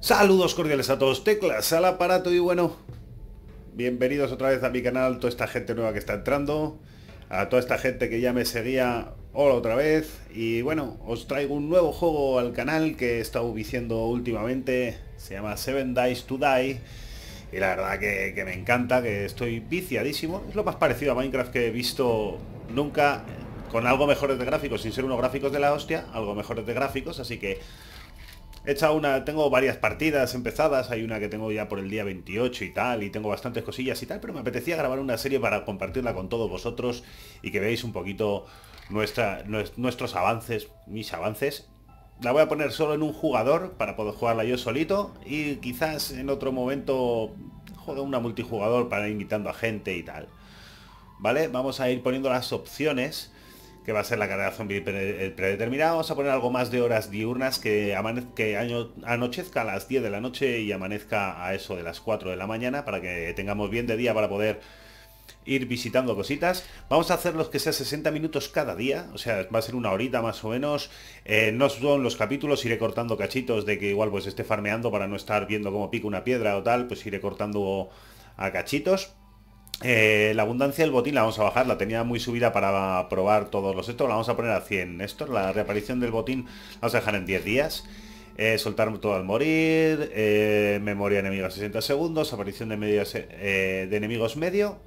Saludos cordiales a todos, teclas al aparato y bueno, bienvenidos otra vez a mi canal, toda esta gente nueva que está entrando, a toda esta gente que ya me seguía, hola otra vez, y bueno, os traigo un nuevo juego al canal que he estado viciando últimamente, se llama Seven Dice to Die, y la verdad que, que me encanta, que estoy viciadísimo, es lo más parecido a Minecraft que he visto nunca, con algo mejores de gráficos, sin ser unos gráficos de la hostia, algo mejores de gráficos, así que Hecha una, tengo varias partidas empezadas, hay una que tengo ya por el día 28 y tal, y tengo bastantes cosillas y tal, pero me apetecía grabar una serie para compartirla con todos vosotros y que veáis un poquito nuestros avances, mis avances. La voy a poner solo en un jugador para poder jugarla yo solito y quizás en otro momento joder, una multijugador para ir invitando a gente y tal. ¿Vale? Vamos a ir poniendo las opciones que va a ser la carrera zombie eh, predeterminada. Vamos a poner algo más de horas diurnas que, anochezca a las 10 de la noche y amanezca a eso de las 4 de la mañana para que tengamos bien de día para poder ir visitando cositas. Vamos a hacer los que sea 60 minutos cada día, o sea, va a ser una horita más o menos. Eh, no son los capítulos, iré cortando cachitos de que igual pues esté farmeando para no estar viendo cómo pica una piedra o tal, pues iré cortando a cachitos. Eh, la abundancia del botín la vamos a bajar, la tenía muy subida para probar todos los estos, la vamos a poner a 100 esto, la reaparición del botín la vamos a dejar en 10 días. Eh, soltar todo al morir, eh, memoria enemiga 60 segundos, aparición de, medios, de enemigos medio.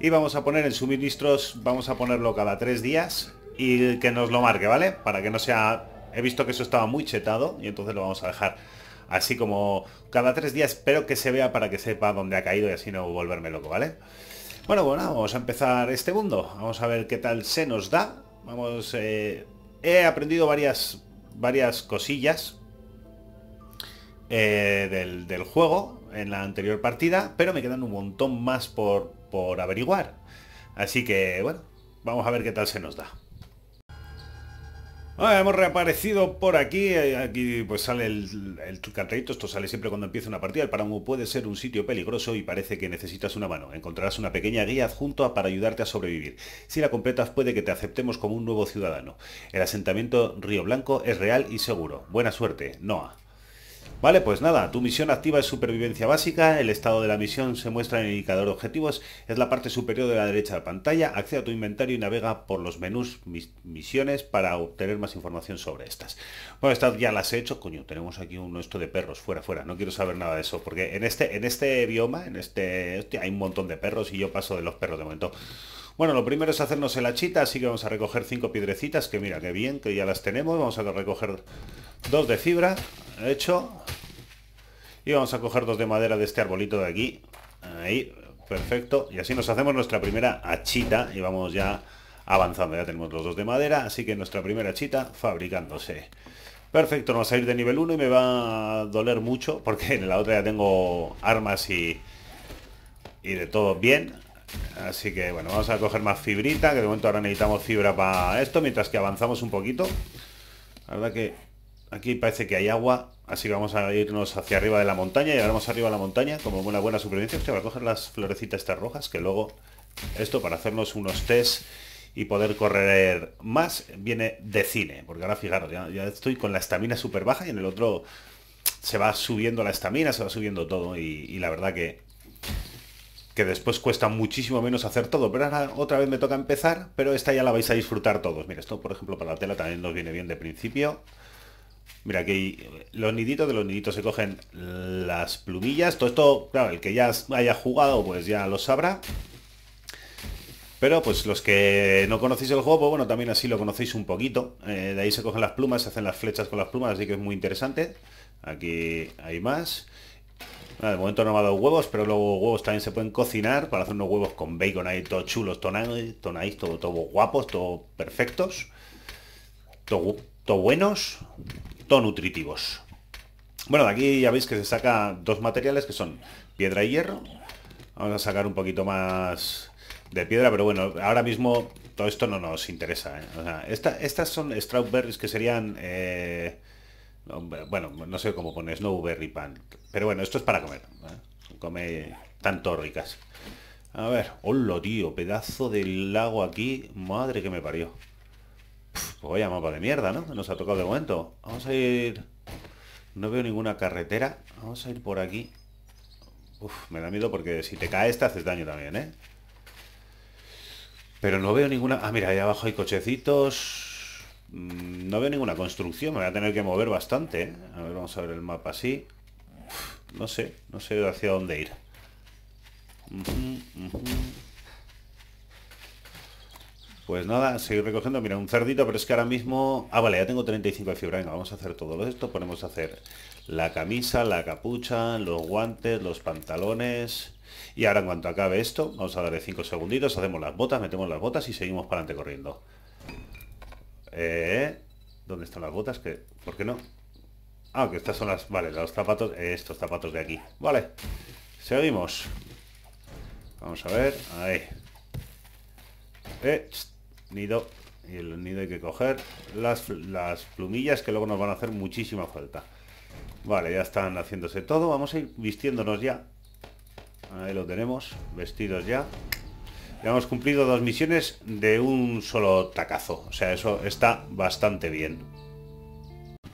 Y vamos a poner en suministros, vamos a ponerlo cada 3 días y que nos lo marque, ¿vale? Para que no sea... He visto que eso estaba muy chetado y entonces lo vamos a dejar así como cada tres días, Espero que se vea para que sepa dónde ha caído y así no volverme loco, ¿vale? vale bueno, bueno, vamos a empezar este mundo. Vamos a ver qué tal se nos da. Vamos, eh, he aprendido varias, varias cosillas eh, del, del, juego en la anterior partida, pero me quedan un montón más por, por averiguar. Así que, bueno, vamos a ver qué tal se nos da. Ah, hemos reaparecido por aquí, eh, aquí pues sale el, el cartelito, esto sale siempre cuando empieza una partida, el páramo puede ser un sitio peligroso y parece que necesitas una mano, encontrarás una pequeña guía adjunta para ayudarte a sobrevivir, si la completas puede que te aceptemos como un nuevo ciudadano, el asentamiento Río Blanco es real y seguro, buena suerte, Noah. Vale, pues nada, tu misión activa es supervivencia básica, el estado de la misión se muestra en el indicador objetivos, es la parte superior de la derecha de la pantalla, accede a tu inventario y navega por los menús misiones para obtener más información sobre estas. Bueno, estas ya las he hecho, coño, tenemos aquí un esto de perros, fuera, fuera, no quiero saber nada de eso, porque en este, en este bioma, en este, hay un montón de perros y yo paso de los perros de momento. Bueno, lo primero es hacernos el hachita, así que vamos a recoger cinco piedrecitas, que mira, qué bien, que ya las tenemos. Vamos a recoger dos de fibra, hecho. Y vamos a coger dos de madera de este arbolito de aquí. Ahí, perfecto. Y así nos hacemos nuestra primera hachita y vamos ya avanzando. Ya tenemos los dos de madera, así que nuestra primera hachita fabricándose. Perfecto, nos va a ir de nivel 1 y me va a doler mucho porque en la otra ya tengo armas y, y de todo bien. Así que bueno, vamos a coger más fibrita, que de momento ahora necesitamos fibra para esto, mientras que avanzamos un poquito. La verdad que aquí parece que hay agua, así que vamos a irnos hacia arriba de la montaña, Y llegaremos arriba a la montaña como una buena supervivencia. Hostia, coger las florecitas estas rojas, que luego esto para hacernos unos test y poder correr más viene de cine. Porque ahora fijaros, ya, estoy con la estamina súper baja y en el otro se va subiendo la estamina, se va subiendo todo. y, la verdad que que después cuesta muchísimo menos hacer todo. Pero ahora otra vez me toca empezar, pero esta ya la vais a disfrutar todos. Mira, esto por ejemplo para la tela también nos viene bien de principio. Mira, aquí eh, los niditos de los niditos se cogen las plumillas. Todo esto, claro, el que ya haya jugado pues ya lo sabrá. Pero pues los que no conocéis el juego, pues bueno, también así lo conocéis un poquito. Eh, de ahí se cogen las plumas, se hacen las flechas con las plumas, así que es muy interesante. Aquí hay más de momento no me ha dado huevos, pero luego huevos también se pueden cocinar para hacer unos huevos con bacon ahí, todo chulos, tonáis, todo, todo guapos, todo perfectos, todo, buenos, todo nutritivos. Bueno, de aquí ya veis que se saca dos materiales que son piedra y hierro. Vamos a sacar un poquito más de piedra, pero bueno, ahora mismo todo esto no nos interesa. ¿eh? estas son strawberries que serían eh, bueno, no sé cómo pones, no Snowberry Pan. Pero bueno, esto es para comer. ¿eh? Come tanto ricas. A ver, hola tío, pedazo del lago aquí. Madre que me parió. Voy vaya mapa de mierda, ¿no? Nos ha tocado de momento. Vamos a ir... No veo ninguna carretera. Vamos a ir por aquí. Uf, me da miedo porque si te caes te haces daño también, ¿eh? Pero no veo ninguna... Ah, mira, ahí abajo hay cochecitos Mm, no veo ninguna construcción, me voy a tener que mover bastante. ¿eh? A ver, vamos a ver el mapa así. No sé, no sé hacia dónde ir. Pues nada, seguir recogiendo. Mira, un cerdito, pero es que ahora mismo... Ah, vale, ya tengo 35 de fibra. Venga, vamos a hacer todo esto. Ponemos a hacer la camisa, la capucha, los guantes, los pantalones... Y ahora en cuanto acabe esto, vamos a darle 5 segunditos, hacemos las botas, metemos las botas y seguimos para adelante corriendo. Eh, ¿Dónde están las botas? que ¿Por qué no? Ah, que estas son las... Vale, los zapatos... estos zapatos de aquí. Vale. Seguimos. Vamos a ver. Ahí. Eh, nido. Y el nido hay que coger. Las, las plumillas que luego nos van a hacer muchísima falta. Vale, ya están haciéndose todo. Vamos a ir vistiéndonos ya. Ahí lo tenemos. Vestidos ya. Ya hemos cumplido dos misiones de un solo tacazo. O sea, eso está bastante bien.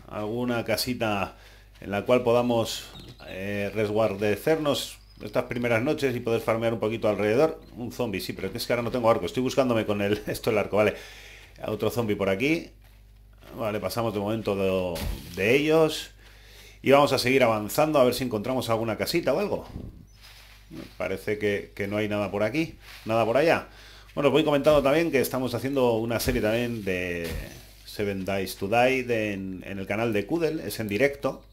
Alguna casita en la cual podamos eh, resguardecernos estas primeras noches y poder farmear un poquito alrededor. Un zombie, sí, pero es que ahora no tengo arco. Estoy buscándome con el, esto el arco, vale. Otro zombie por aquí. Vale, pasamos de momento de ellos. Y vamos a seguir avanzando a ver si encontramos alguna casita o algo. Parece que, no hay nada por aquí, nada por allá. Bueno, os voy comentando también que estamos haciendo una serie también de Seven Days to Die en, el canal de Kudel, es en directo.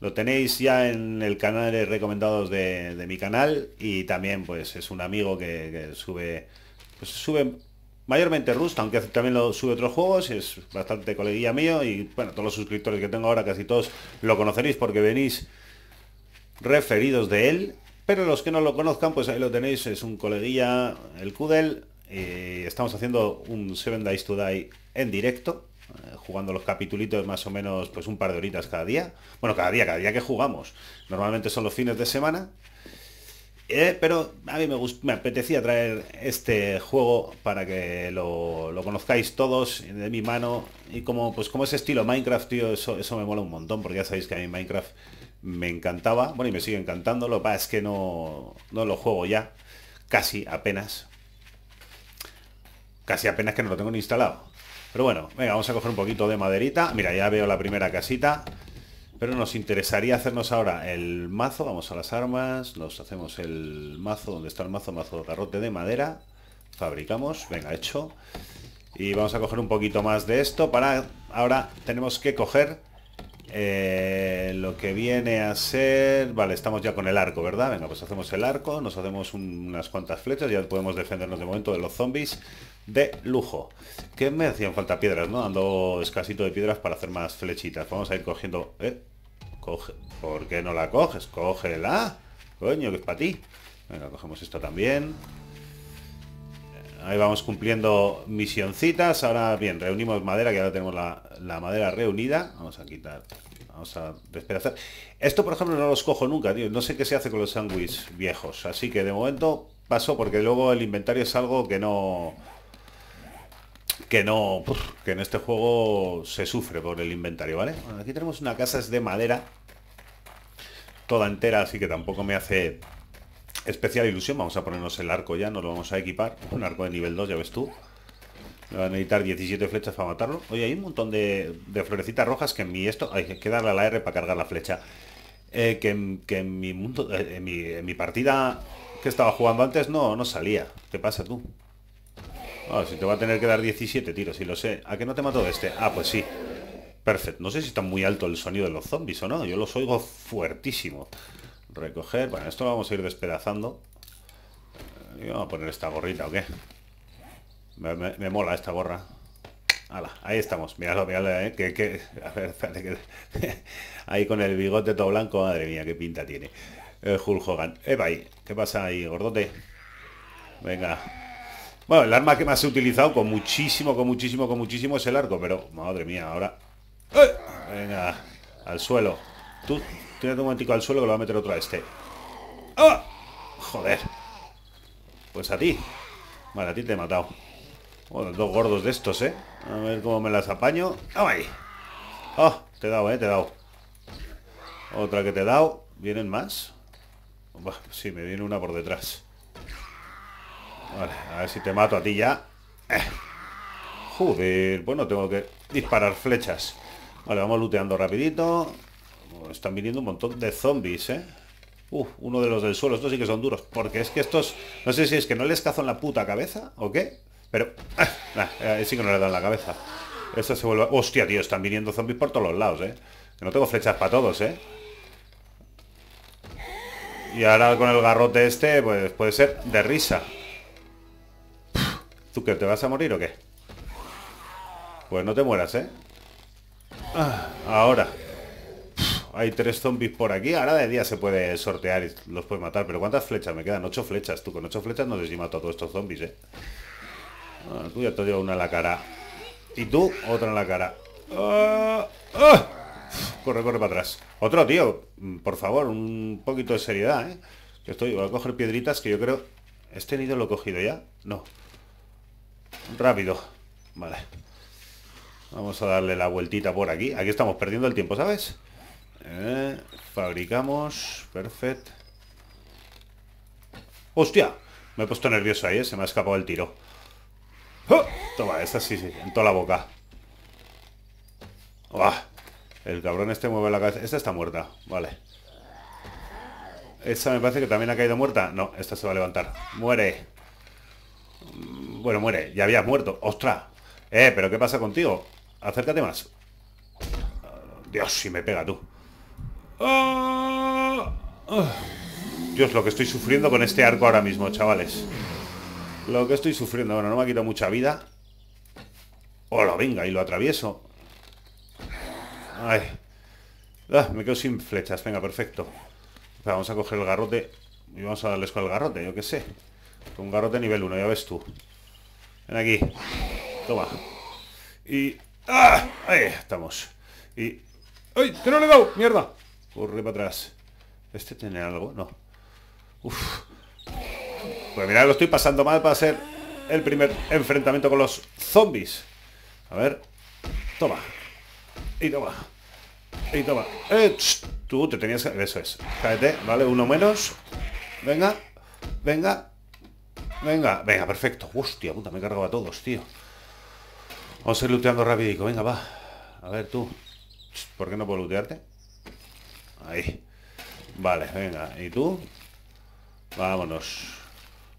Lo tenéis ya en el canal recomendados de, mi canal y también pues es un amigo que, sube pues sube mayormente Rust, aunque también lo sube otros juegos, es bastante coleguilla mío y bueno, todos los suscriptores que tengo ahora casi todos lo conoceréis porque venís referidos de él pero los que no lo conozcan, pues ahí lo tenéis, es un coleguilla, el Kudel. estamos haciendo un Seven Days to Die en directo, eh, jugando los capitulitos más o menos pues un par de horitas cada día. Bueno, cada día, cada día que jugamos. Normalmente son los fines de semana. Eh, pero a mí me, me, apetecía traer este juego para que lo, conozcáis todos de mi mano. Y como, pues como es estilo Minecraft, tío, eso, eso me mola un montón, porque ya sabéis que a mí Minecraft me encantaba, bueno, y me sigue encantando, lo que pasa es que no, lo juego ya, casi apenas. Casi apenas que no lo tengo ni instalado. Pero bueno, venga, vamos a coger un poquito de maderita. Mira, ya veo la primera casita. Pero nos interesaría hacernos ahora el mazo. Vamos a las armas. Nos hacemos el mazo. donde está el mazo? Mazo de garrote de madera. Fabricamos. Venga, hecho. Y vamos a coger un poquito más de esto para... Ahora tenemos que coger eh, lo que viene a ser... Vale, estamos ya con el arco, ¿verdad? Venga, pues hacemos el arco, nos hacemos unas cuantas flechas, ya podemos defendernos de momento de los zombies de lujo. Que me hacían falta piedras, ¿no? Ando escasito de piedras para hacer más flechitas. Vamos a ir cogiendo... Eh, ¿Por qué no la coges? Cógela. Coño, que es para ti. Venga, cogemos esto también. Ahí vamos cumpliendo misioncitas. Ahora bien, reunimos madera, que ahora tenemos la, madera reunida. Vamos a quitar, vamos a despedazar. Esto, por ejemplo, no los cojo nunca, tío. No sé qué se hace con los sándwiches viejos. Así que de momento paso porque luego el inventario es algo que no... Que no... Que en este juego se sufre por el inventario, ¿vale? aquí tenemos una casa, es de madera. Toda entera, así que tampoco me hace especial ilusión. Vamos a ponernos el arco ya, nos lo vamos a equipar. Un arco de nivel 2, ya ves tú. Me van a necesitar 17 flechas para matarlo. Oye, hay un montón de, florecitas rojas que en mi esto... Hay que darle a la R para cargar la flecha. Eh, que, en mi mundo... Eh, en, mi, partida que estaba jugando antes no, no salía. ¿Qué pasa tú? Ah, si te va a tener que dar 17 tiros, si lo sé. ¿A qué no te mató este? Ah, pues sí. Perfecto. No sé si está muy alto el sonido de los zombies o no. Yo los oigo fuertísimo. Recoger. Bueno, esto vamos a ir despedazando. Eh, y vamos a poner esta gorrita o qué. Me, mola esta gorra. ahí estamos. Míralo, míralo, ¿eh? Que, ahí con el bigote todo blanco. Madre mía, qué pinta tiene. El eh, Hulk Hogan. Eva, ¿qué pasa ahí, gordote? Venga. Bueno, el arma que más he utilizado con muchísimo, con muchísimo, con muchísimo es el arco, pero madre mía, ahora... ¡eh! Venga, al suelo. Tú Tienes un momentico al suelo que lo va a meter otro a este. ¡Ah! Joder. Pues a ti. Vale, a ti te he matado. Bueno, dos gordos de estos, ¿eh? A ver cómo me las apaño. ¡Ah, ahí! ¡Oh! Te he dado, ¿eh? Te he dado. Otra que te he dado. ¿Vienen más? sí, me viene una por detrás. Vale, a ver si te mato a ti ya. Eh. Joder, bueno, pues tengo que disparar flechas. Vale, vamos looteando rapidito están viniendo un montón de zombies, ¿eh? Uf, uno de los del suelo, estos sí que son duros. Porque es que estos, no sé si es que no les cazo en la puta cabeza o qué, pero... Ah, ah, eh, sí que no le dan la cabeza. Esto se vuelve... Hostia, tío, están viniendo zombies por todos los lados, ¿eh? Que no tengo flechas para todos, ¿eh? Y ahora con el garrote este, pues puede ser de risa. ¿Tú que te vas a morir o qué? Pues no te mueras, ¿eh? Ah. ahora hay tres zombies por aquí. Ahora de día se puede sortear y los puede matar. Pero ¿cuántas flechas? Me quedan ocho flechas. Tú con ocho flechas no sé a todos estos zombies, ¿eh? Ah, tú ya te dio una en la cara. Y tú, otra en la cara. Ah, ah. Corre, corre para atrás. Otro, tío. Mm, por favor, un poquito de seriedad, ¿eh? Que estoy... Voy a coger piedritas que yo creo... ¿Este nido lo he cogido ya? No. Rápido. Vale. Vamos a darle la vueltita por aquí. Aquí estamos perdiendo el tiempo, ¿sabes? Eh, fabricamos. Perfecto. ¡Hostia! Me he puesto nervioso ahí, eh, se me ha escapado el tiro. ¡Oh! Toma, esta sí, sí, en toda la boca. El cabrón este mueve la cabeza. Esta está muerta, vale. Esta me parece que también ha caído muerta. No, esta se va a levantar. ¡Muere! Bueno, muere. Ya había muerto. ¡Ostras! Eh, pero ¿qué pasa contigo? Acércate más. Dios, si me pega tú. Dios, ah. Ah. lo que estoy sufriendo con este arco ahora mismo, chavales. Lo que estoy sufriendo. Bueno, no me ha quitado mucha vida. Hola, venga, y lo atravieso. Ah, me quedo sin flechas. Venga, perfecto. vamos a coger el garrote. Y vamos a darles con el garrote, yo qué sé. Con un garrote nivel 1, ya ves tú. Ven aquí. Toma. Y... ¡Ah! Ahí estamos. Y... ¡Ay! ¡Que no le he dado! ¡Mierda! Corre para atrás. ¿Este tiene algo? No. Uf. Pues mirad, lo estoy pasando mal para ser el primer enfrentamiento con los zombies. A ver. Toma. Y toma. Y toma. Eh, tú te tenías que... Eso es. Cállate, ¿vale? Uno menos. Venga. Venga. Venga. Venga, perfecto. Hostia, puta, me he cargado a todos, tío. Vamos a ir looteando rapidico. Venga, va. A ver, tú. ¿Por qué no puedo lootearte? Ahí. Vale, venga. ¿Y tú? Vámonos.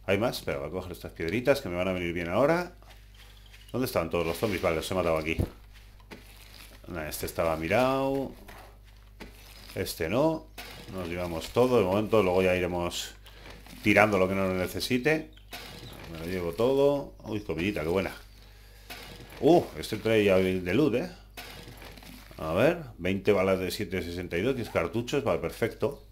¿Hay más? Pero voy a coger estas piedritas que me van a venir bien ahora. ¿Dónde están todos los zombies? Vale, los he matado aquí. Este estaba mirado. Este no. Nos llevamos todo de momento. Luego ya iremos tirando lo que no nos necesite. Me lo llevo todo. Uy, comidita, qué buena. Uh, este trae ya de luz, ¿eh? A ver, 20 balas de 7.62, 10 cartuchos, vale, perfecto.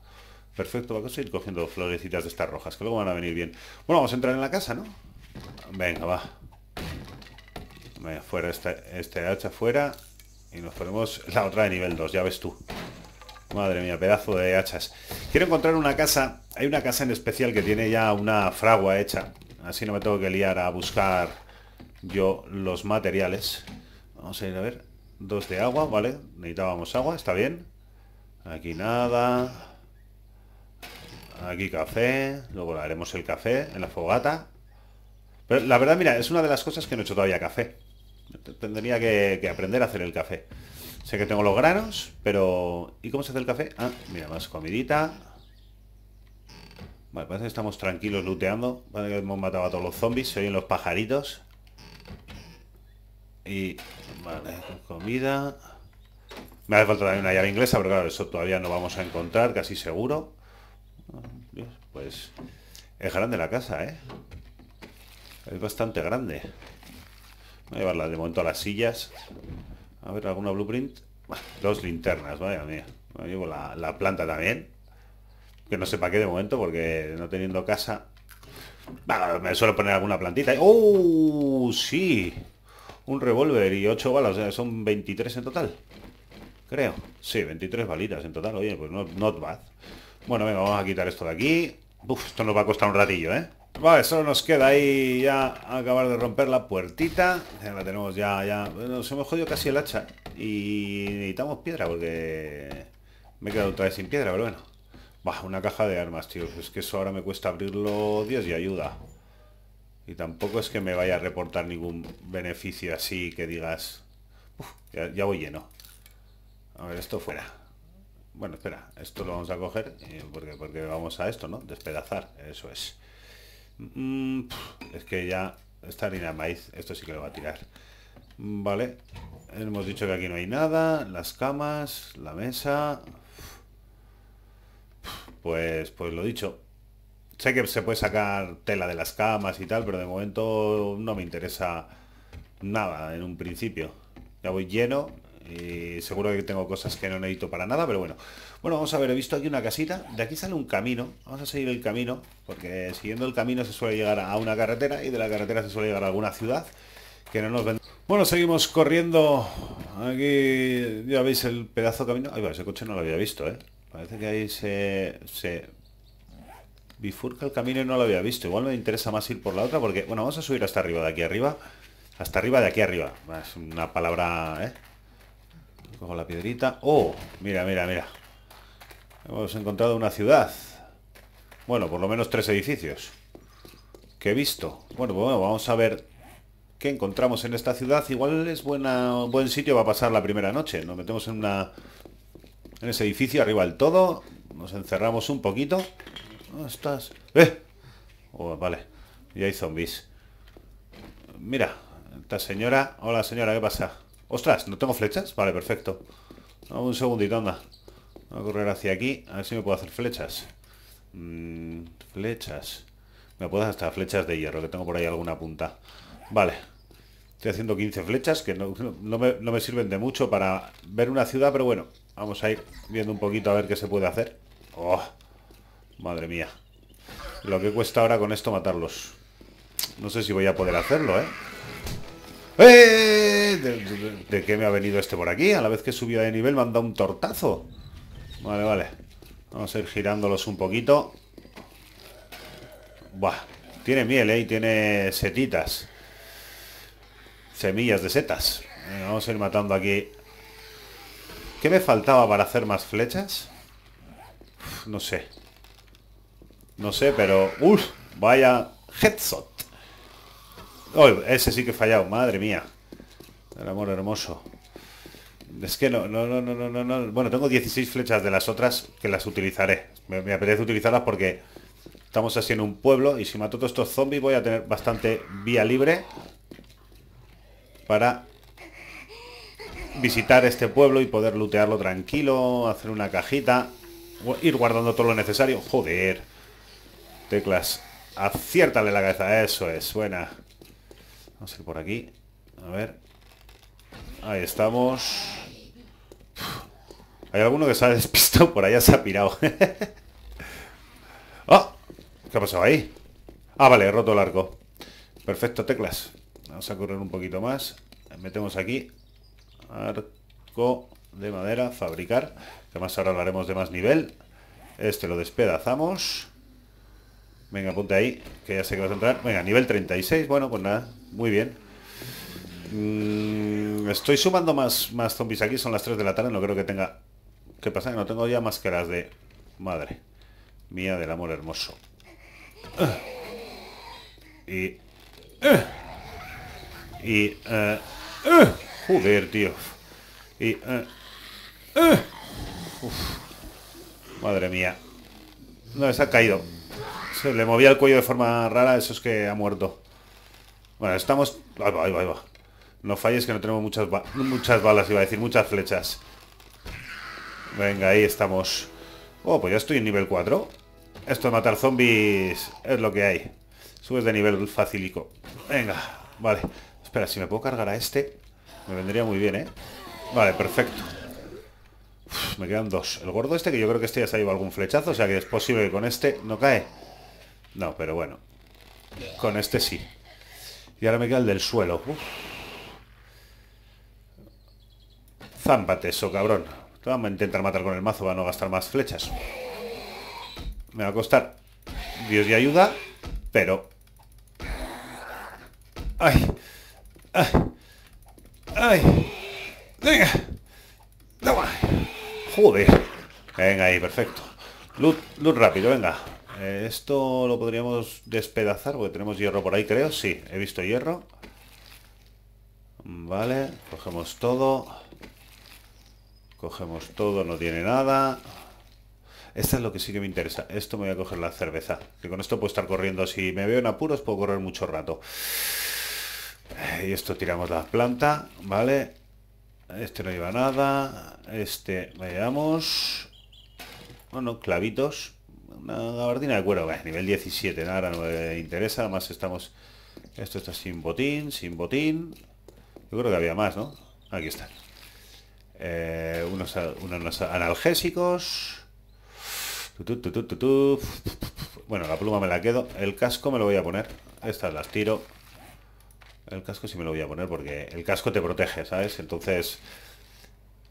Perfecto, vamos a ir cogiendo florecitas de estas rojas, que luego van a venir bien. Bueno, vamos a entrar en la casa, ¿no? Venga, va. fuera este, este hacha, fuera. Y nos ponemos la otra de nivel 2, ya ves tú. Madre mía, pedazo de hachas. Quiero encontrar una casa. Hay una casa en especial que tiene ya una fragua hecha. Así no me tengo que liar a buscar yo los materiales. Vamos a ir a ver. Dos de agua, vale. Necesitábamos agua, está bien. Aquí nada. Aquí café. Luego haremos el café en la fogata. Pero la verdad, mira, es una de las cosas que no he hecho todavía café. Tendría que, aprender a hacer el café. Sé que tengo los granos, pero... ¿Y cómo se hace el café? Ah, mira, más comidita. Vale, parece que estamos tranquilos looteando. Parece que hemos matado a todos los zombies. Se oyen los pajaritos. Y vale, comida. Me hace falta también una llave inglesa, pero claro, eso todavía no vamos a encontrar, casi seguro. Pues es grande la casa, ¿eh? Es bastante grande. Voy a llevarla de momento a las sillas. A ver, alguna blueprint. Dos linternas, vaya mía. llevo la, planta también. Que no sé para qué de momento, porque no teniendo casa... me suelo poner alguna plantita. ¡Oh! Sí un revólver y 8 balas, o sea, son 23 en total. Creo. Sí, 23 balitas en total. Oye, pues no, not bad. Bueno, venga, vamos a quitar esto de aquí. Uf, esto nos va a costar un ratillo, ¿eh? Vale, solo nos queda ahí ya acabar de romper la puertita. la tenemos ya, ya. Nos hemos jodido casi el hacha. Y necesitamos piedra porque me he quedado otra vez sin piedra, pero bueno. Bah, una caja de armas, tío. Es que eso ahora me cuesta abrirlo. Dios y ayuda. Y tampoco es que me vaya a reportar ningún beneficio así que digas... ya, voy lleno. A ver, esto fuera. Bueno, espera, esto lo vamos a coger eh, porque, porque vamos a esto, ¿no? Despedazar, eso es. Mm, es que ya esta harina de maíz, esto sí que lo va a tirar. Mm, vale, hemos dicho que aquí no hay nada, las camas, la mesa... Pues, pues lo dicho, Sé que se puede sacar tela de las camas y tal, pero de momento no me interesa nada en un principio. Ya voy lleno y seguro que tengo cosas que no necesito para nada, pero bueno. Bueno, vamos a ver, he visto aquí una casita. De aquí sale un camino. Vamos a seguir el camino, porque siguiendo el camino se suele llegar a una carretera y de la carretera se suele llegar a alguna ciudad que no nos vende. Bueno, seguimos corriendo. Aquí ya veis el pedazo de camino. Ahí va, ese coche no lo había visto, ¿eh? Parece que ahí se, se Bifurca el camino y no lo había visto. Igual me interesa más ir por la otra porque... Bueno, vamos a subir hasta arriba, de aquí arriba. Hasta arriba, de aquí arriba. Es una palabra... ¿eh? Cojo la piedrita. ¡Oh! Mira, mira, mira. Hemos encontrado una ciudad. Bueno, por lo menos tres edificios. Que he visto. Bueno, pues bueno, vamos a ver qué encontramos en esta ciudad. Igual es buena, buen sitio para pasar la primera noche. Nos metemos en una... En ese edificio, arriba del todo. Nos encerramos un poquito. ¿Dónde estás? ¡Eh! Oh, vale. Y hay zombies. Mira, esta señora... Hola, señora, ¿qué pasa? ¡Ostras! ¿No tengo flechas? Vale, perfecto. Ah, un segundito, anda. Voy a correr hacia aquí. A ver si me puedo hacer flechas. Mm, flechas. Me puedo hacer hasta flechas de hierro, que tengo por ahí alguna punta. Vale. Estoy haciendo 15 flechas que no, me, no me sirven de mucho para ver una ciudad, pero bueno, vamos a ir viendo un poquito a ver qué se puede hacer. Oh. Madre mía. Lo que cuesta ahora con esto matarlos. No sé si voy a poder hacerlo, ¿eh? ¡Eh! ¿De, qué me ha venido este por aquí? A la vez que subió de nivel me han dado un tortazo. Vale, vale. Vamos a ir girándolos un poquito. Buah. Tiene miel, ¿eh? Y tiene setitas. Semillas de setas. Vamos a ir matando aquí. ¿Qué me faltaba para hacer más flechas? no sé. No sé, pero... ¡Uf! Vaya headshot. Oh, ese sí que he fallado, madre mía. El amor hermoso. Es que no, no, no, no, no, no. Bueno, tengo 16 flechas de las otras que las utilizaré. Me, me apetece utilizarlas porque estamos así en un pueblo y si mato todos estos zombies voy a tener bastante vía libre para visitar este pueblo y poder lootearlo tranquilo, hacer una cajita, ir guardando todo lo necesario. Joder. Teclas. Aciértale la cabeza. Eso es. Buena. Vamos a ir por aquí. A ver. Ahí estamos. Hay alguno que se ha despistado. Por allá se ha pirado. ¡Oh! ¿Qué ha pasado ahí? Ah, vale. He roto el arco. Perfecto, teclas. Vamos a correr un poquito más. Metemos aquí. Arco de madera. Fabricar. Que más ahora haremos de más nivel. Este lo despedazamos. Venga, apunte ahí, que ya sé que vas a entrar. Venga, nivel 36, bueno, pues nada, muy bien. Mm, estoy sumando más, más zombies aquí, son las 3 de la tarde, no creo que tenga... ¿Qué pasa? Que no tengo ya más que las de... Madre mía del amor hermoso. y... Eh, y... Eh, eh, joder, tío. Y... madre mía. No, se ha caído. Se le movía el cuello de forma rara, eso es que ha muerto. Bueno, estamos... Ahí va, ahí va, ahí va. No falles que no tenemos muchas, muchas balas, iba a decir, muchas flechas. Venga, ahí estamos. Oh, pues ya estoy en nivel 4. Esto de matar zombies es lo que hay. Subes de nivel facilico. Venga, vale. Espera, si me puedo cargar a este, me vendría muy bien, ¿eh? Vale, perfecto. me quedan dos. El gordo este, que yo creo que este ya se ha llevado algún flechazo, o sea que es posible que con este no cae. No, pero bueno. Con este sí. Y ahora me queda el del suelo. Zámpate eso, cabrón. vamos a intentar matar con el mazo para no gastar más flechas. Me va a costar. Dios de ayuda, pero... ¡Ay! ¡Ay! ¡Ay! ¡Venga! ¡Joder! Venga ahí, perfecto. Loot, loot rápido, venga. Eh, esto lo podríamos despedazar porque tenemos hierro por ahí, creo. Sí, he visto hierro. Vale, cogemos todo. Cogemos todo, no tiene nada. Esto es lo que sí que me interesa. Esto me voy a coger la cerveza. Que con esto puedo estar corriendo. Si me veo en apuros, puedo correr mucho rato. Eh, y esto tiramos la planta, ¿vale? Este no lleva nada. Este, veamos. Bueno, clavitos una gabardina de cuero, nivel 17, nada, no me interesa, además estamos... Esto está sin botín, sin botín. Yo creo que había más, ¿no? Aquí están. Eh, unos, unos, analgésicos. Bueno, la pluma me la quedo. El casco me lo voy a poner. Estas las tiro. El casco sí me lo voy a poner porque el casco te protege, ¿sabes? Entonces,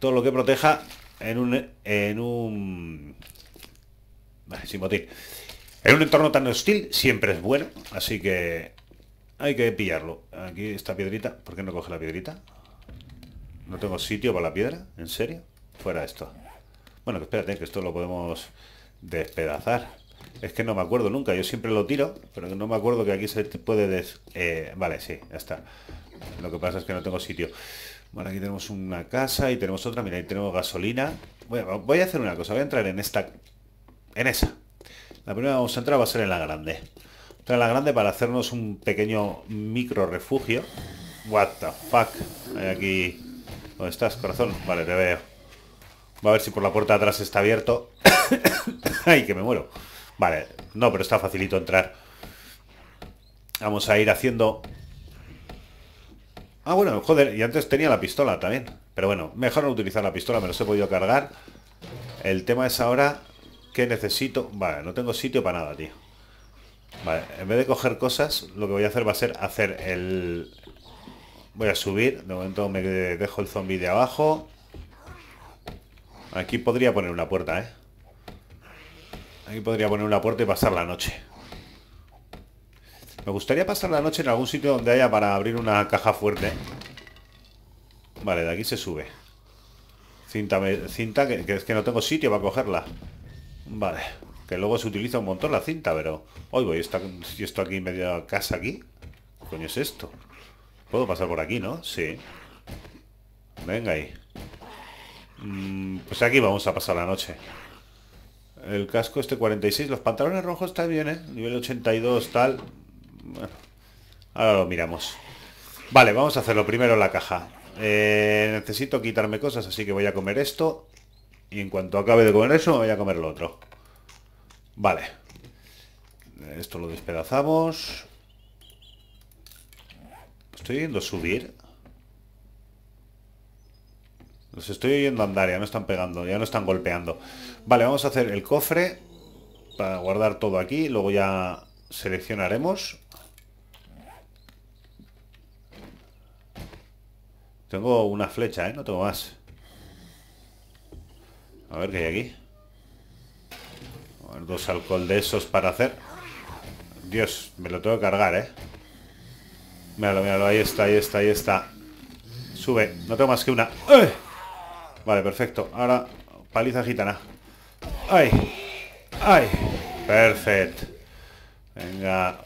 todo lo que proteja en un, en un sin motil En un entorno tan hostil siempre es bueno, así que hay que pillarlo. Aquí esta piedrita, ¿por qué no coge la piedrita? No tengo sitio para la piedra, ¿en serio? Fuera esto. Bueno, que espérate, que esto lo podemos despedazar. Es que no me acuerdo nunca, yo siempre lo tiro, pero no me acuerdo que aquí se puede des... Eh, vale, sí, ya está. Lo que pasa es que no tengo sitio. Bueno, aquí tenemos una casa y tenemos otra, mira, y tenemos gasolina. bueno voy a hacer una cosa, voy a entrar en esta en esa. La primera que vamos a entrar va a ser en la grande. en la grande para hacernos un pequeño micro refugio. What the fuck. Hay aquí... ¿Dónde estás, corazón? Vale, te veo. Va a ver si por la puerta de atrás está abierto. Ay, que me muero. Vale, no, pero está facilito entrar. Vamos a ir haciendo... Ah, bueno, joder, y antes tenía la pistola también. Pero bueno, mejor no utilizar la pistola, me los he podido cargar. El tema es ahora que necesito... Vale, no tengo sitio para nada, tío. Vale, en vez de coger cosas, lo que voy a hacer va a ser hacer el... Voy a subir, de momento me dejo el zombie de abajo. Aquí podría poner una puerta, ¿eh? Aquí podría poner una puerta y pasar la noche. Me gustaría pasar la noche en algún sitio donde haya para abrir una caja fuerte. Vale, de aquí se sube. Cinta, cinta que, es que no tengo sitio para cogerla. Vale. Que luego se utiliza un montón la cinta, pero... Hoy voy, estar yo estoy aquí de casa aquí. ¿Qué coño es esto? Puedo pasar por aquí, ¿no? Sí. Venga ahí. Mm, pues aquí vamos a pasar la noche. El casco este 46. Los pantalones rojos están bien, ¿eh? Nivel 82, tal. ahora lo miramos. Vale, vamos a hacerlo primero en la caja. Eh, necesito quitarme cosas, así que voy a comer esto. Y en cuanto acabe de comer eso, me voy a comer lo otro. Vale. Esto lo despedazamos. Estoy yendo a subir. Los estoy a andar, ya no están pegando, ya no están golpeando. Vale, vamos a hacer el cofre para guardar todo aquí. Luego ya seleccionaremos. Tengo una flecha, ¿eh? No tengo más. A ver qué hay aquí. A dos alcohol de esos para hacer. Dios, me lo tengo que cargar, ¿eh? Míralo, míralo, ahí está, ahí está, ahí está. Sube, no tengo más que una. Vale, perfecto. Ahora, paliza gitana. ¡Ay! ¡Ay! Perfecto. Venga.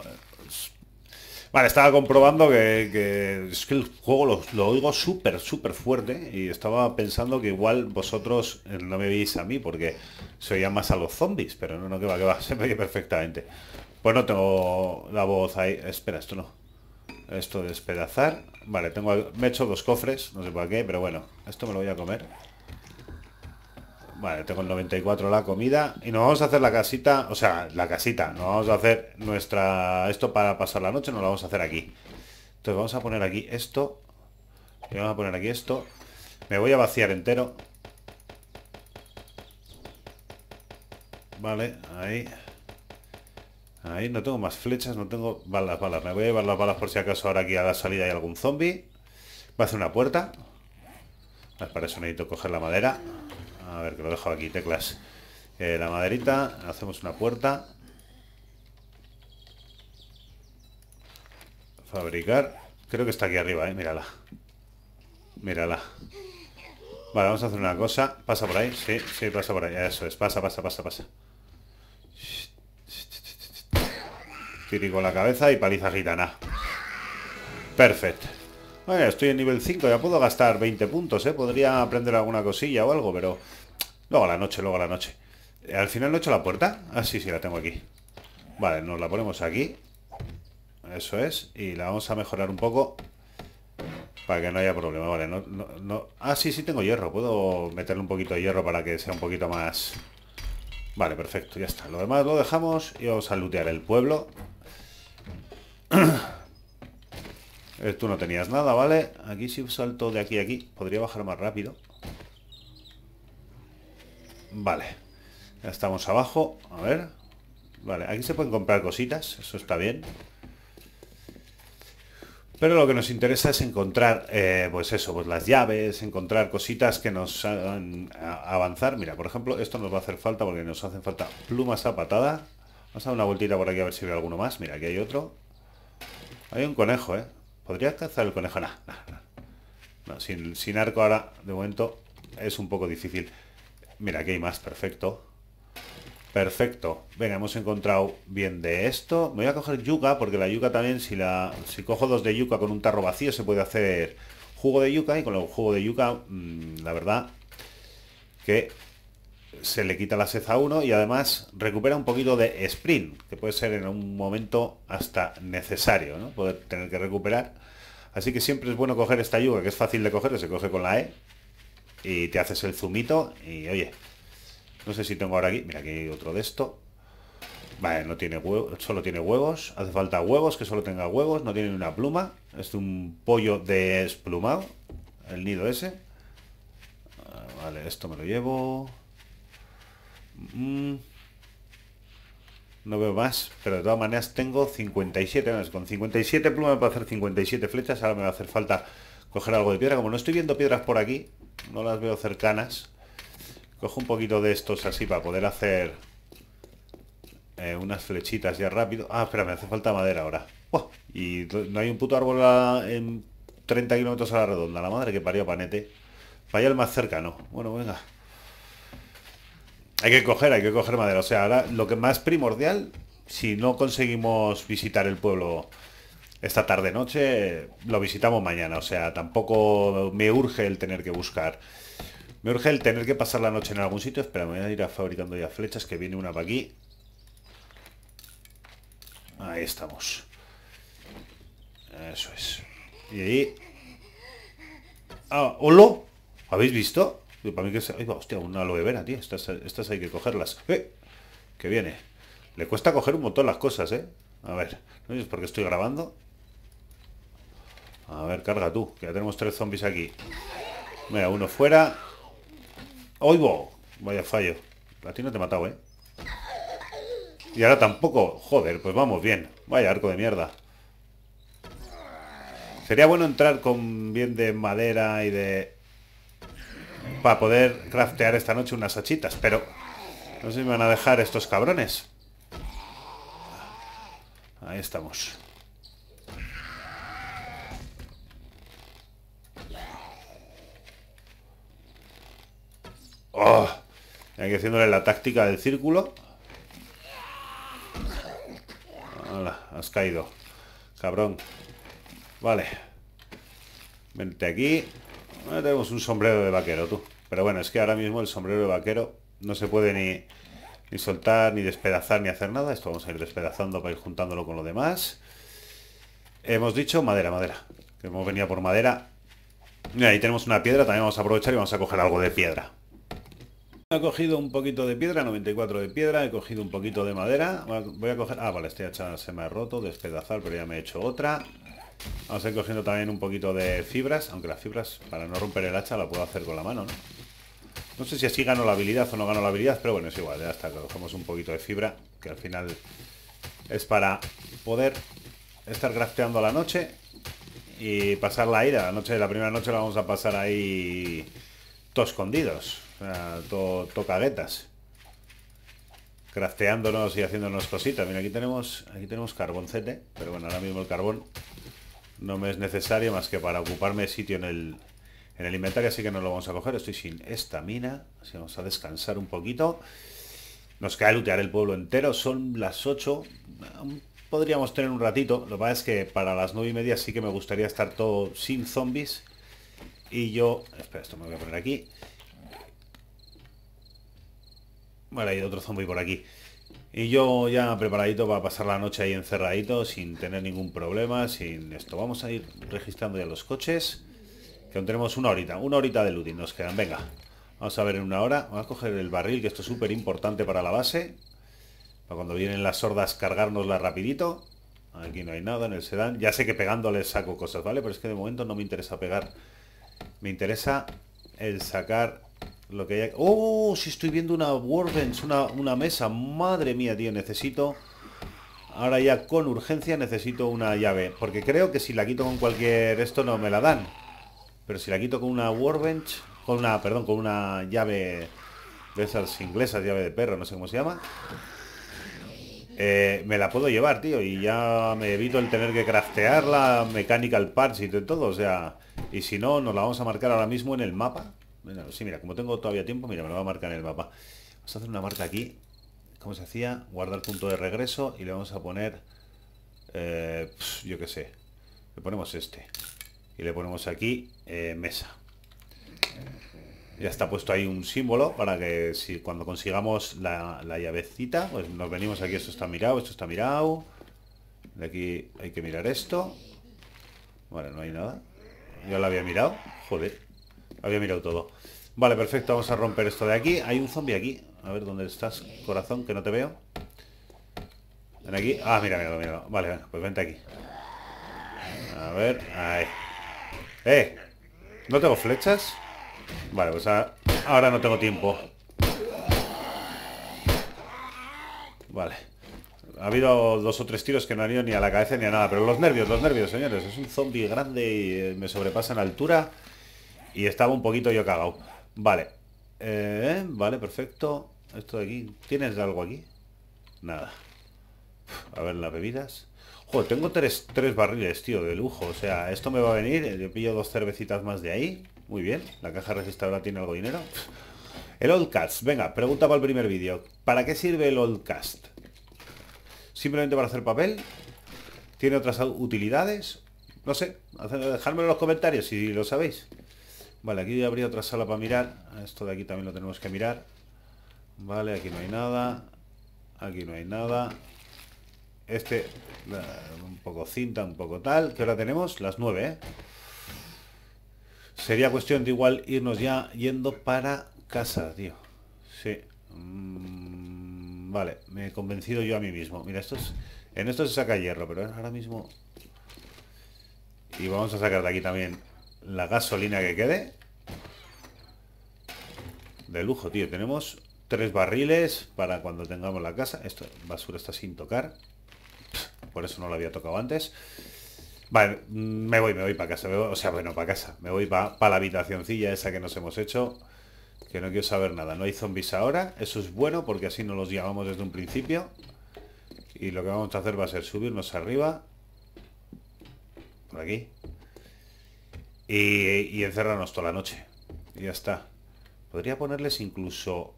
Vale, estaba comprobando que, es que el juego lo, oigo súper, súper fuerte y estaba pensando que igual vosotros eh, no me veis a mí porque soy más a los zombies, pero no, no, que va, que va, se me oye perfectamente. Pues no tengo la voz ahí. Espera, esto no. Esto de despedazar. Vale, tengo, me he hecho dos cofres, no sé para qué, pero bueno, esto me lo voy a comer. Vale, tengo el 94 la comida. Y nos vamos a hacer la casita, o sea, la casita. Nos vamos a hacer nuestra... Esto para pasar la noche, nos lo vamos a hacer aquí. Entonces vamos a poner aquí esto. Y vamos a poner aquí esto. Me voy a vaciar entero. Vale, ahí. Ahí, no tengo más flechas, no tengo balas, balas. Me voy a llevar las balas por si acaso ahora aquí a la salida hay algún zombie. Va a hacer una puerta. Para eso necesito coger la madera. A ver, que lo dejo aquí, teclas. Eh, la maderita, hacemos una puerta. Fabricar. Creo que está aquí arriba, ¿eh? Mírala. Mírala. Vale, vamos a hacer una cosa. Pasa por ahí. Sí, sí, pasa por ahí. Eso es. Pasa, pasa, pasa, pasa. Tiri con la cabeza y paliza gitana. Perfecto estoy en nivel 5, ya puedo gastar 20 puntos, ¿eh? Podría aprender alguna cosilla o algo, pero... Luego a la noche, luego a la noche. Eh, ¿Al final no he hecho la puerta? Ah, sí, sí, la tengo aquí. Vale, nos la ponemos aquí. Eso es. Y la vamos a mejorar un poco para que no haya problema. Vale, no, no, Ah, sí, sí tengo hierro. Puedo meterle un poquito de hierro para que sea un poquito más... Vale, perfecto, ya está. Lo demás lo dejamos y vamos a lootear el pueblo. Eh, tú no tenías nada, ¿vale? Aquí si salto de aquí a aquí, podría bajar más rápido. Vale. Ya estamos abajo. A ver. Vale, aquí se pueden comprar cositas. Eso está bien. Pero lo que nos interesa es encontrar, eh, pues eso, pues las llaves, encontrar cositas que nos hagan avanzar. Mira, por ejemplo, esto nos va a hacer falta porque nos hacen falta plumas a patada. Vamos a dar una vueltita por aquí a ver si veo alguno más. Mira, aquí hay otro. Hay un conejo, ¿eh? Podría cazar el conejo. nada No, sin, arco ahora, de momento, es un poco difícil. Mira, aquí hay más, perfecto. Perfecto. Venga, hemos encontrado bien de esto. Me voy a coger yuca, porque la yuca también, si la si cojo dos de yuca con un tarro vacío, se puede hacer jugo de yuca. Y con el jugo de yuca, mm, la verdad, que se le quita la sed a uno y además recupera un poquito de sprint, que puede ser en un momento hasta necesario, ¿no? Poder tener que recuperar. Así que siempre es bueno coger esta yuga, que es fácil de coger, se coge con la E. Y te haces el zumito y oye, no sé si tengo ahora aquí, mira, aquí hay otro de esto. Vale, no tiene huevos, solo tiene huevos, hace falta huevos, que solo tenga huevos, no tiene ni una pluma. Es un pollo desplumado, el nido ese. Ah, vale, esto me lo llevo. Mm. no veo más, pero de todas maneras tengo 57 Con 57 plumas para hacer 57 flechas. Ahora me va a hacer falta coger algo de piedra. Como no estoy viendo piedras por aquí, no las veo cercanas. Cojo un poquito de estos así para poder hacer eh, unas flechitas ya rápido. Ah, espera, me hace falta madera ahora. Y no hay un puto árbol en 30 kilómetros a la redonda. La madre que parió panete. Vaya el más cercano. Bueno, venga. Hay que coger, hay que coger madera. O sea, ahora lo que más primordial, si no conseguimos visitar el pueblo esta tarde noche, lo visitamos mañana. O sea, tampoco me urge el tener que buscar. Me urge el tener que pasar la noche en algún sitio. Espera, me voy a ir fabricando ya flechas, que viene una para aquí. Ahí estamos. Eso es. Y ahí... ¡Holo! Ah, ¿Habéis visto? para mí que se... hostia, una aloe vera, tío. Estas, estas hay que cogerlas. ¡Eh! Que viene. Le cuesta coger un montón las cosas, ¿eh? A ver, ¿no es porque estoy grabando? A ver, carga tú, que ya tenemos tres zombies aquí. Mira, uno fuera. ¡Oigo! Vaya fallo. La ti no te he matado, ¿eh? Y ahora tampoco. Joder, pues vamos bien. Vaya arco de mierda. Sería bueno entrar con bien de madera y de para poder craftear esta noche unas hachitas, pero no se me van a dejar estos cabrones. Ahí estamos. Oh, que haciéndole la táctica del círculo. Hola, has caído. Cabrón. Vale. Vente aquí tenemos un sombrero de vaquero, tú. Pero bueno, es que ahora mismo el sombrero de vaquero no se puede ni, soltar, ni despedazar, ni hacer nada. Esto vamos a ir despedazando para ir juntándolo con lo demás. Hemos dicho madera, madera. Que hemos venido por madera. Y ahí tenemos una piedra, también vamos a aprovechar y vamos a coger algo de piedra. He cogido un poquito de piedra, 94 de piedra, he cogido un poquito de madera. Voy a coger... Ah, vale, este ya se me ha roto, despedazar, pero ya me he hecho otra. Vamos a ir cogiendo también un poquito de fibras, aunque las fibras, para no romper el hacha, la puedo hacer con la mano, ¿no? No sé si así gano la habilidad o no gano la habilidad, pero bueno, es igual, ya está, cogemos un poquito de fibra, que al final es para poder estar crafteando la noche y pasar la ira La, noche, la primera noche la vamos a pasar ahí todos escondidos, todo, caguetas. Crafteándonos y haciéndonos cositas. Mira, aquí tenemos, aquí tenemos carboncete, pero bueno, ahora mismo el carbón no me es necesario más que para ocuparme sitio en el, en el inventario, así que no lo vamos a coger. Estoy sin estamina, así vamos a descansar un poquito. Nos cae lutear el pueblo entero, son las 8. Mm, podríamos tener un ratito, lo que pasa es que para las 9 y media sí que me gustaría estar todo sin zombies. Y yo... Espera, esto me voy a poner aquí. Bueno, hay otro zombie por aquí. Y yo ya preparadito para pasar la noche ahí encerradito, sin tener ningún problema, sin esto. Vamos a ir registrando ya los coches, que aún tenemos una horita, una horita de looting nos quedan. Venga, vamos a ver en una hora. Vamos a coger el barril, que esto es súper importante para la base. Para cuando vienen las sordas, cargárnosla rapidito. Aquí no hay nada en el sedán. Ya sé que pegándole saco cosas, ¿vale? Pero es que de momento no me interesa pegar. Me interesa el sacar lo que ya ¡Oh! Si estoy viendo una warbench una, una mesa. Madre mía, tío, necesito... Ahora ya con urgencia necesito una llave. Porque creo que si la quito con cualquier esto no me la dan. Pero si la quito con una warbench Con una, perdón, con una llave de esas inglesas, llave de perro, no sé cómo se llama. Eh, me la puedo llevar, tío, y ya me evito el tener que craftearla, mechanical parts y todo, o sea, y si no, nos la vamos a marcar ahora mismo en el mapa sí, mira, como tengo todavía tiempo, mira, me lo va a marcar en el mapa. Vamos a hacer una marca aquí, ¿Cómo se hacía, Guarda el punto de regreso y le vamos a poner, eh, yo qué sé, le ponemos este y le ponemos aquí eh, mesa. Ya está puesto ahí un símbolo para que si cuando consigamos la, llavecita, pues nos venimos aquí, esto está mirado, esto está mirado. De aquí hay que mirar esto. Bueno, no hay nada. Yo la había mirado. Joder. Había mirado todo. Vale, perfecto. Vamos a romper esto de aquí. Hay un zombie aquí. A ver dónde estás, corazón, que no te veo. Ven aquí. Ah, mira, mira, mira. Vale, pues vente aquí. A ver. Ahí. ¡Eh! ¿No tengo flechas? Vale, pues ahora no tengo tiempo. Vale. Ha habido dos o tres tiros que no han ido ni a la cabeza ni a nada. Pero los nervios, los nervios, señores. Es un zombie grande y eh, me sobrepasa en altura. Y estaba un poquito yo cagado. Vale. Eh, vale, perfecto. Esto de aquí. ¿Tienes algo aquí? Nada. A ver las bebidas. Joder, tengo tres, barriles, tío, de lujo. O sea, esto me va a venir. Yo pillo dos cervecitas más de ahí. Muy bien. La caja registradora tiene algo de dinero. El Oldcast. Venga, pregunta para el primer vídeo. ¿Para qué sirve el Oldcast? Simplemente para hacer papel. ¿Tiene otras utilidades? No sé. Dejármelo en los comentarios si lo sabéis. Vale, aquí habría otra sala para mirar. Esto de aquí también lo tenemos que mirar. Vale, aquí no hay nada. Aquí no hay nada. Este, un poco cinta, un poco tal. ¿Qué hora tenemos? Las nueve, ¿eh? Sería cuestión de igual irnos ya yendo para casa, tío. Sí. Mm, vale, me he convencido yo a mí mismo. Mira, esto en esto se saca hierro, pero ahora mismo... Y vamos a sacar de aquí también la gasolina que quede. De lujo, tío. Tenemos tres barriles para cuando tengamos la casa. Esto, basura está sin tocar. Por eso no la había tocado antes. Vale, me voy, me voy para casa. o sea, bueno, para casa. Me voy para la habitacioncilla esa que nos hemos hecho. Que no quiero saber nada. No hay zombies ahora. Eso es bueno porque así nos los llevamos desde un principio. Y lo que vamos a hacer va a ser subirnos arriba. Por aquí. Y, encerrarnos toda la noche. Y ya está. Podría ponerles incluso...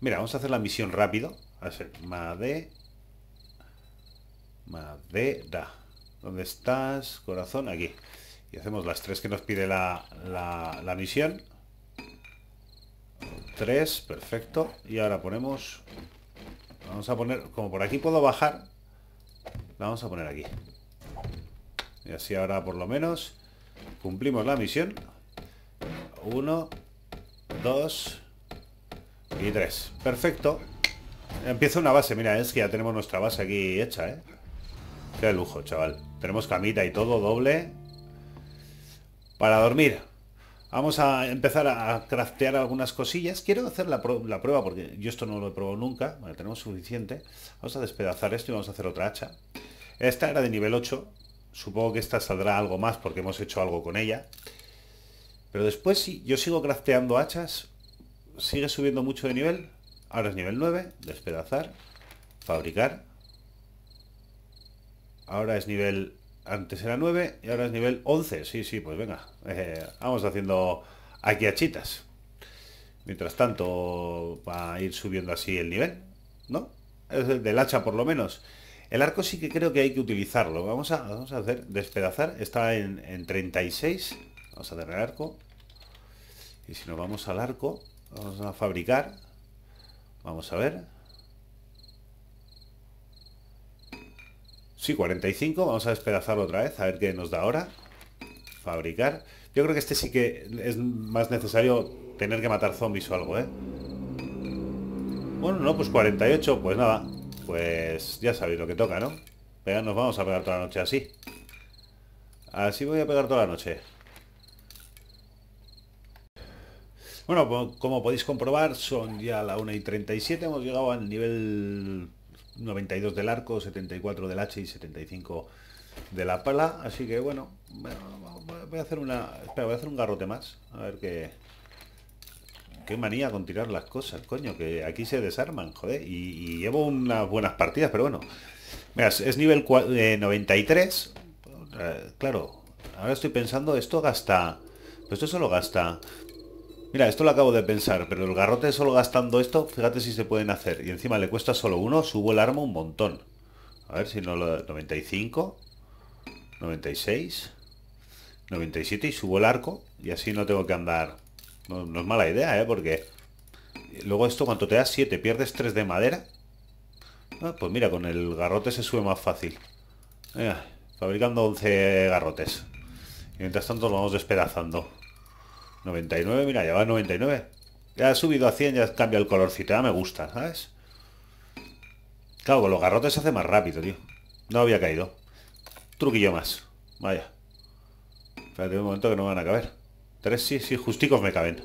Mira, vamos a hacer la misión rápido. A ver, Made... Madera. ¿Dónde estás? Corazón, aquí. Y hacemos las tres que nos pide la, la misión. Tres, perfecto. Y ahora ponemos... Vamos a poner... Como por aquí puedo bajar, la vamos a poner aquí. Y así ahora por lo menos Cumplimos la misión. Uno, dos y tres. Perfecto. Empieza una base. Mira, es que ya tenemos nuestra base aquí hecha, ¿eh? Qué lujo, chaval. Tenemos camita y todo, doble. Para dormir. Vamos a empezar a craftear algunas cosillas. Quiero hacer la, prueba porque yo esto no lo he probado nunca. tenemos suficiente. Vamos a despedazar esto y vamos a hacer otra hacha. Esta era de nivel 8, Supongo que esta saldrá algo más porque hemos hecho algo con ella. Pero después si yo sigo crafteando hachas. Sigue subiendo mucho de nivel. Ahora es nivel 9. Despedazar. Fabricar. Ahora es nivel... Antes era 9 y ahora es nivel 11. Sí, sí, pues venga. Eh, vamos haciendo aquí hachitas. Mientras tanto, va a ir subiendo así el nivel. ¿No? Es del hacha por lo menos. El arco sí que creo que hay que utilizarlo. Vamos a, vamos a hacer despedazar. Está en, en 36. Vamos a hacer el arco. Y si nos vamos al arco, vamos a fabricar. Vamos a ver. Sí, 45. Vamos a despedazarlo otra vez. A ver qué nos da ahora. Fabricar. Yo creo que este sí que es más necesario tener que matar zombies o algo, ¿eh? Bueno, no, pues 48. Pues nada, pues ya sabéis lo que toca, ¿no? nos vamos a pegar toda la noche así. Así voy a pegar toda la noche. Bueno, como podéis comprobar, son ya la 1 y 37. Hemos llegado al nivel 92 del arco, 74 del H y 75 de la pala. Así que bueno, voy a hacer una... voy a hacer un garrote más. A ver qué qué manía con tirar las cosas, coño, que aquí se desarman, joder. Y, llevo unas buenas partidas, pero bueno. Mira, es nivel 93. Eh, eh, claro, ahora estoy pensando, esto gasta... esto solo gasta... Mira, esto lo acabo de pensar, pero el garrote solo gastando esto, fíjate si se pueden hacer. Y encima le cuesta solo uno, subo el arma un montón. A ver si no lo... 95, 96, 97 y subo el arco. Y así no tengo que andar no, es mala idea, ¿eh? Porque luego esto, cuando te das 7, pierdes 3 de madera. Ah, pues mira, con el garrote se sube más fácil. venga, fabricando 11 garrotes. mientras tanto lo vamos despedazando. 99, mira, ya va 99. Ya ha subido a 100, ya cambia el colorcito, ya me gusta, ¿sabes? Claro, con los garrotes se hace más rápido, tío. No había caído. Truquillo más. Vaya. Espérate un momento que no van a caber. Tres sí, sí, justicos me caben.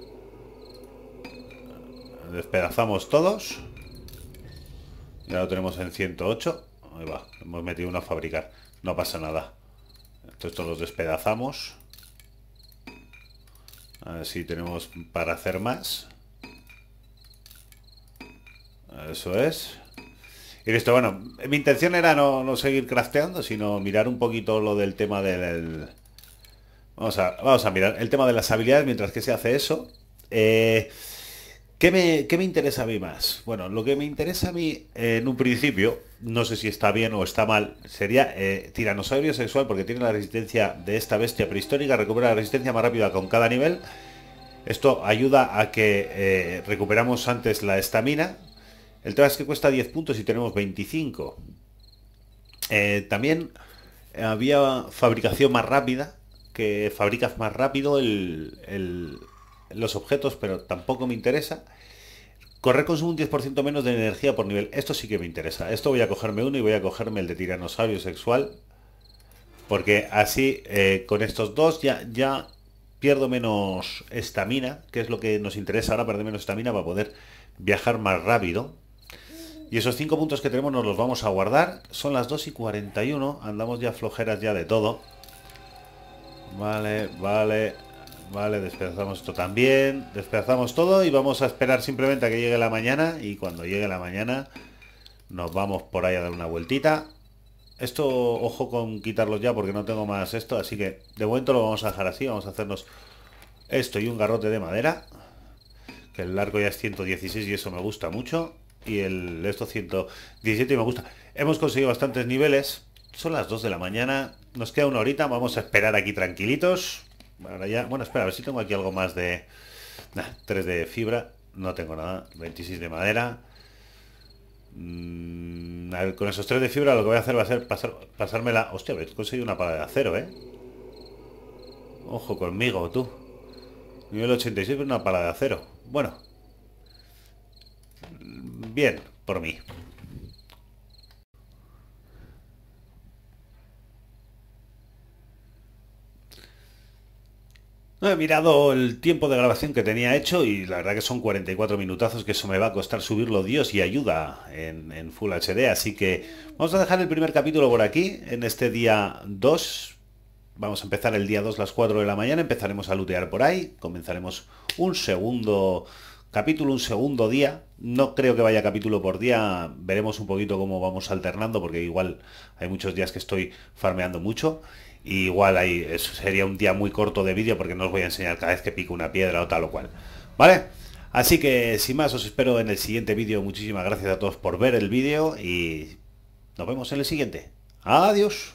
Despedazamos todos. Ya lo tenemos en 108. Ahí va, hemos metido uno a fabricar. No pasa nada. Entonces todos los despedazamos. A ver si tenemos para hacer más. Eso es. Y listo, bueno, mi intención era no, no seguir crafteando, sino mirar un poquito lo del tema del... Vamos a, mirar el tema de las habilidades mientras que se hace eso. Eh, ¿qué, me, interesa a mí más? Bueno, lo que me interesa a mí eh, en un principio, no sé si está bien o está mal, sería eh, tiranosaurio sexual porque tiene la resistencia de esta bestia prehistórica, recupera la resistencia más rápida con cada nivel. Esto ayuda a que recuperamos antes la estamina. El tema es que cuesta 10 puntos y tenemos 25. también había fabricación más rápida, que fabricas más rápido el, los objetos, pero tampoco me interesa. Correr con un 10% menos de energía por nivel. Esto sí que me interesa. Esto voy a cogerme uno y voy a cogerme el de tiranosaurio sexual. Porque así, eh, con estos dos ya, ya pierdo menos estamina, que es lo que nos interesa ahora, perder menos estamina para poder viajar más rápido. Y esos cinco puntos que tenemos nos los vamos a guardar. Son las 2 y 41, andamos ya flojeras ya de todo. Vale, vale. Vale, despedazamos esto también. Despedazamos todo y vamos a esperar simplemente a que llegue la mañana. Y cuando llegue la mañana nos vamos por ahí a dar una vueltita. Esto, ojo con quitarlos ya porque no tengo más esto. Así que de momento lo vamos a dejar así. Vamos a hacernos esto y un garrote de madera. Que el largo ya es 116 y eso me gusta mucho. Y el esto 117 me gusta. Hemos conseguido bastantes niveles. Son las 2 de la mañana nos queda una horita, vamos a esperar aquí tranquilitos. Ahora ya, bueno, espera, a ver si tengo aquí algo más de... 3 de fibra, no tengo nada. 26 de madera. Mm, con esos 3 de fibra lo que voy a hacer va a ser pasar, pasármela... Hostia, he conseguido una pala de acero, ¿eh? Ojo conmigo, tú. Nivel 86, una pala de acero. Bueno. Bien, por mí. No, he mirado el tiempo de grabación que tenía hecho y la verdad que son 44 minutazos, que eso me va a costar subirlo Dios y ayuda en, en, Full HD. Así que vamos a dejar el primer capítulo por aquí, en este día 2. Vamos a empezar el día 2 las 4 de la mañana, empezaremos a lutear por ahí, comenzaremos un segundo capítulo, un segundo día. No creo que vaya capítulo por día, veremos un poquito cómo vamos alternando, porque igual hay muchos días que estoy farmeando mucho igual ahí sería un día muy corto de vídeo porque no os voy a enseñar cada vez que pico una piedra o tal o cual. ¿Vale? Así que sin más os espero en el siguiente vídeo. Muchísimas gracias a todos por ver el vídeo y nos vemos en el siguiente. Adiós.